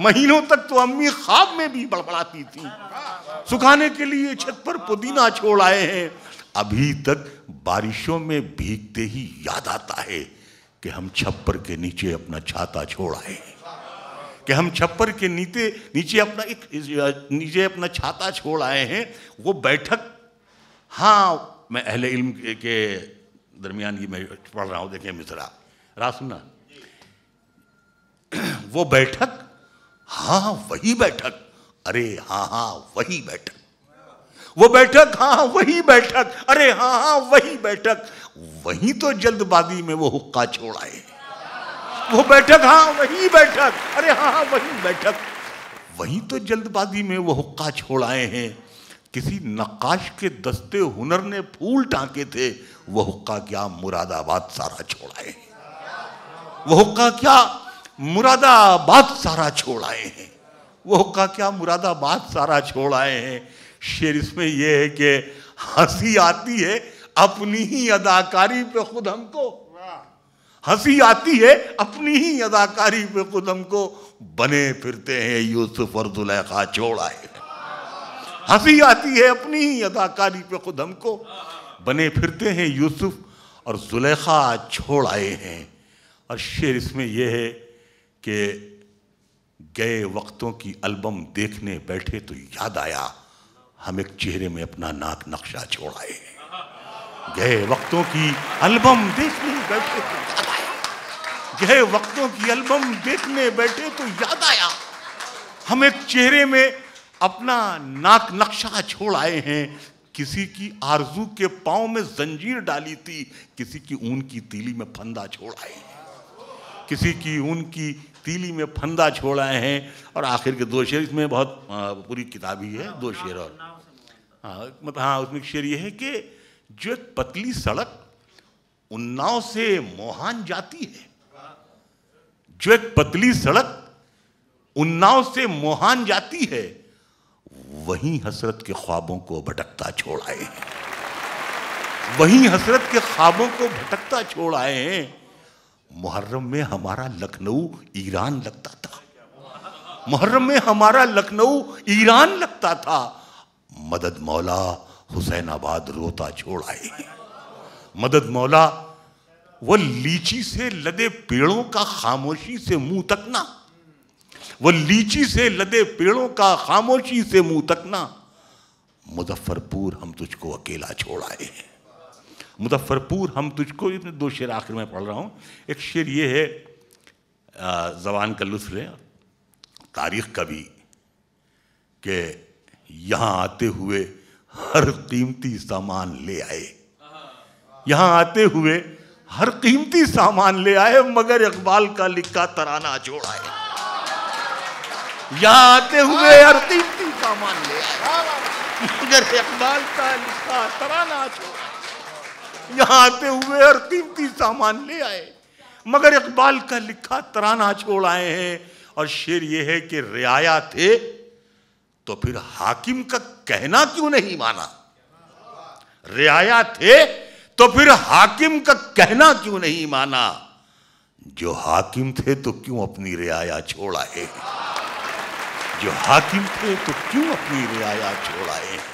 महीनों तक तो अम्मी खाब में भी बड़बड़ाती थी सुखाने के लिए छत पर पुदीना छोड़ आए हैं अभी तक बारिशों में भीगते ही याद आता है कि हम छप्पर के नीचे अपना छाता छोड़ आए कि हम छप्पर के नीचे नीचे अपना एक नीचे अपना छाता छोड़ आए हैं वो बैठक हाँ मैं अहले इल्म के, के दरमियान ये मैं पढ़ रहा हूँ देखें मिश्रा रा सुनना वो बैठक हाँ वही बैठक अरे हाँ हाँ वही बैठक वो बैठक हाँ, हाँ वही बैठक अरे हाँ हाँ वही बैठक वही तो जल्दबाजी में वो हुक्का आए वो बैठक हाँ वही बैठक अरे हाँ, हाँ वही बैठक वही तो जल्दबाजी में वो हुक्का छोड़ आए हैं किसी नक्काश के दस्ते हुनर ने फूल टाँके थे वो हुक्का क्या मुरादाबाद सारा छोड़ आए वो हुक्का क्या मुरादाबाद सारा छोड़ आए हैं वो का क्या मुरादाबाद सारा छोड़ आए हैं शेर इसमें यह है कि हंसी आती है अपनी ही अदाकारी पे खुद हमको हंसी आती है अपनी ही अदाकारी पे खुद हमको बने फिरते हैं यूसुफ और जुलेखा छोड़ आए हंसी आती है अपनी ही अदाकारी पे खुद हमको बने फिरते हैं यूसुफ और जुलेखा छोड़ आए हैं और शेर इसमें यह है कि गए वक्तों की एल्बम देखने बैठे तो याद आया हम एक चेहरे में अपना नाक नक्शा छोड़ आए गए वक्तों की एल्बम देखने बैठे तो याद आया गए वक्तों की एल्बम देखने बैठे तो याद आया हम एक चेहरे में अपना नाक नक्शा छोड़ आए हैं किसी की आरजू के पाँव में जंजीर डाली थी किसी की ऊन की तीली में फंदा छोड़ आए हैं किसी की ऊन की तीली में फंदा आए हैं और आखिर के दो शेर इसमें बहुत पूरी किताब ही है दो शेर और हाँ मतलब हाँ उसमें शेर ये है कि जो एक पतली सड़क उन्नाव से मोहान जाती है जो एक पतली सड़क उन्नाव से मोहान जाती है वहीं हसरत के ख्वाबों को भटकता छोड़ आए हैं वहीं हसरत के ख्वाबों को भटकता छोड़ आए हैं मुहर्रम में हमारा लखनऊ ईरान लगता था मुहर्रम में हमारा लखनऊ ईरान लगता था मदद मौला हुसैनाबाद रोता छोड़ आए मदद मौला वो लीची से लदे पेड़ों का खामोशी से मुंह तकना वो लीची से लदे पेड़ों का खामोशी से मुंह तकना मुजफ्फरपुर हम तुझको अकेला छोड़ आए हैं मुजफ्फरपुर हम तुझको भी अपने दो शेर आखिर में पढ़ रहा हूँ एक शेर ये है जबान का लुत्फ है तारीख का भी कि यहाँ आते हुए हर कीमती सामान ले आए यहाँ आते हुए हर कीमती सामान ले आए मगर इकबाल का लिखा तराना जोड़ आए यहाँ आते हुए हर कीमती सामान ले आए मगर इकबाल का लिखा तराना जोड़ा यहाँ आते हुए और कीमती सामान ले आए मगर इकबाल का लिखा तराना छोड़ आए हैं और शेर यह है कि रियाया थे तो फिर हाकिम का कहना क्यों नहीं माना रियाया थे तो फिर हाकिम का कहना क्यों नहीं माना जो हाकिम थे तो क्यों अपनी रियाया छोड़ आए जो हाकिम थे तो क्यों अपनी रियाया छोड़ आए हैं